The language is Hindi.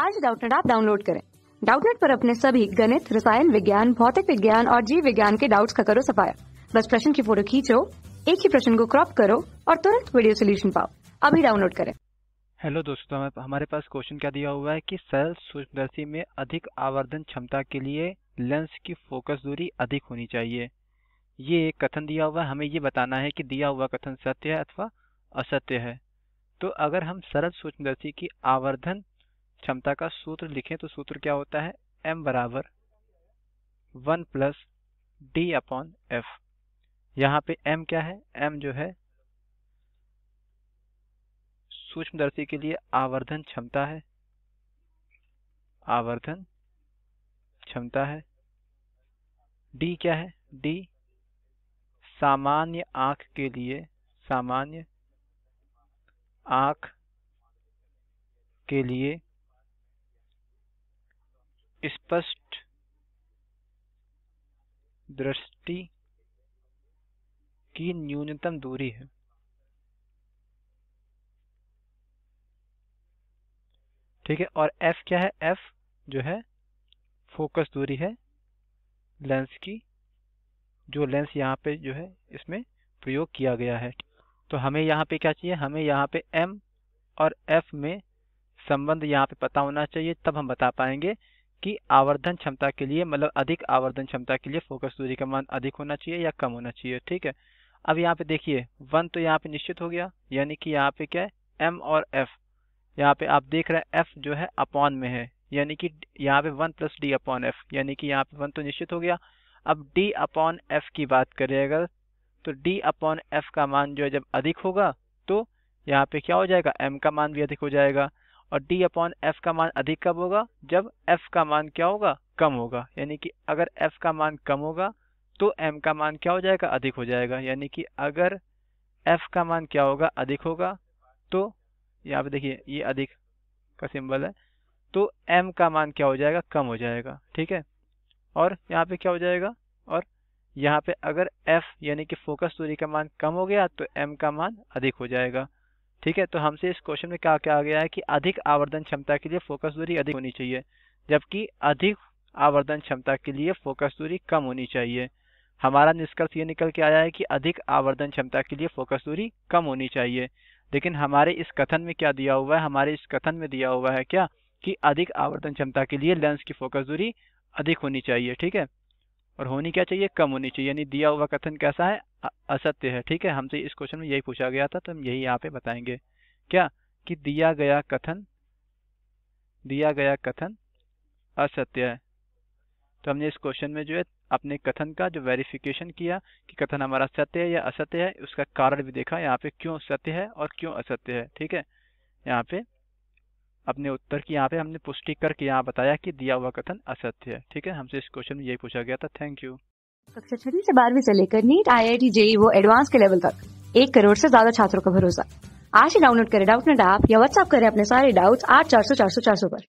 आज डाउटनेट आप डाउनलोड करें डाउटनेट पर अपने सभी गणित रसायन विज्ञान भौतिक विज्ञान और जीव विज्ञान के डाउट्स का करो सफाया बस प्रश्न की फोटो खींचो एक ही प्रश्न को क्रॉप करो और तुरंत वीडियो सोल्यूशन पाओ अभी डाउनलोड करें हेलो दोस्तों हमारे पास क्वेश्चन क्या दिया हुआ है कि सरल सूक्ष्मदर्शी में अधिक आवर्धन क्षमता के लिए लेंस की फोकस दूरी अधिक होनी चाहिए ये एक कथन दिया हुआ है हमें ये बताना है कि दिया हुआ कथन सत्य है अथवा असत्य है तो अगर हम सरल सूक्ष्मदर्शी की आवर्धन क्षमता का सूत्र लिखें तो सूत्र क्या होता है एम बराबर one plus D upon F यहाँ पे एम क्या है एम जो है सूक्ष्मदर्शी के लिए आवर्धन क्षमता है आवर्धन क्षमता है डी क्या है डी सामान्य आंख के लिए सामान्य आंख के लिए स्पष्ट दृष्टि की न्यूनतम दूरी है ठीक है और एफ क्या है एफ जो है फोकस दूरी है लेंस की जो लेंस यहाँ पे जो है इसमें प्रयोग किया गया है तो हमें यहाँ पे क्या चाहिए हमें यहाँ पे एम और एफ में संबंध यहाँ पे पता होना चाहिए तब हम बता पाएंगे कि आवर्धन क्षमता के लिए मतलब अधिक आवर्धन क्षमता के लिए फोकस दूरी का मान अधिक होना चाहिए या कम होना चाहिए ठीक है अब यहाँ पे देखिए वन तो यहाँ पे निश्चित हो गया यानी कि यहाँ पे क्या है एम और एफ यहाँ पे आप देख रहे हैं एफ जो है अपॉन में है यानी कि यहाँ पे one plus D upon F यानी कि यहाँ पे वन तो निश्चित हो गया अब डी अपॉन एफ की बात करें अगर तो डी अपॉन एफ का मान जो है जब अधिक होगा तो यहाँ पे क्या हो जाएगा एम का मान भी अधिक हो जाएगा और डी अपॉन एफ का मान अधिक कब होगा जब एफ का मान क्या होगा कम होगा यानी कि अगर एफ का मान कम होगा तो एम का मान क्या हो जाएगा अधिक हो जाएगा यानी कि अगर एफ का मान क्या होगा अधिक होगा तो यहाँ पे देखिए ये अधिक का सिंबल है तो एम का मान क्या हो जाएगा कम हो जाएगा ठीक है और यहाँ पे क्या हो जाएगा और यहाँ पे अगर एफ यानी कि फोकस दूरी का मान कम हो गया तो एम का मान अधिक हो जाएगा ठीक है तो हमसे इस क्वेश्चन में क्या क्या आ गया है कि अधिक आवर्धन क्षमता के लिए फोकस दूरी अधिक होनी चाहिए जबकि अधिक आवर्धन क्षमता के लिए फोकस दूरी कम होनी चाहिए हमारा निष्कर्ष ये निकल के आया है कि अधिक आवर्धन क्षमता के लिए फोकस दूरी कम होनी चाहिए लेकिन हमारे इस कथन में क्या दिया हुआ है हमारे इस कथन में दिया हुआ है क्या कि अधिक आवर्धन क्षमता के लिए लेंस की फोकस दूरी अधिक होनी चाहिए ठीक है और होनी क्या चाहिए कम होनी चाहिए यानी दिया हुआ कथन कैसा है असत्य है ठीक है हमसे इस क्वेश्चन में यही पूछा गया था तो हम यही यहाँ पे बताएंगे क्या कि दिया गया कथन दिया गया कथन असत्य है तो हमने इस क्वेश्चन में जो है अपने कथन का जो वेरिफिकेशन किया कि कथन हमारा सत्य है या असत्य है उसका कारण भी देखा यहाँ पे क्यों सत्य है और क्यों असत्य है ठीक है यहाँ पे अपने उत्तर की यहाँ पे हमने पुष्टि करके यहाँ बताया कि दिया हुआ कथन असत्य है ठीक है हमसे इस क्वेश्चन में यही पूछा गया था थैंक यू कक्षा छठी से बारहवीं से लेकर NEET I I T JEE वो एडवांस के लेवल तक एक करोड़ से ज्यादा छात्रों का भरोसा आज ही डाउनलोड करें डाउट नेट ऐप या व्हाट्सअप करें अपने सारे डाउट्स आठ चार सौ चार सौ चार सौ पर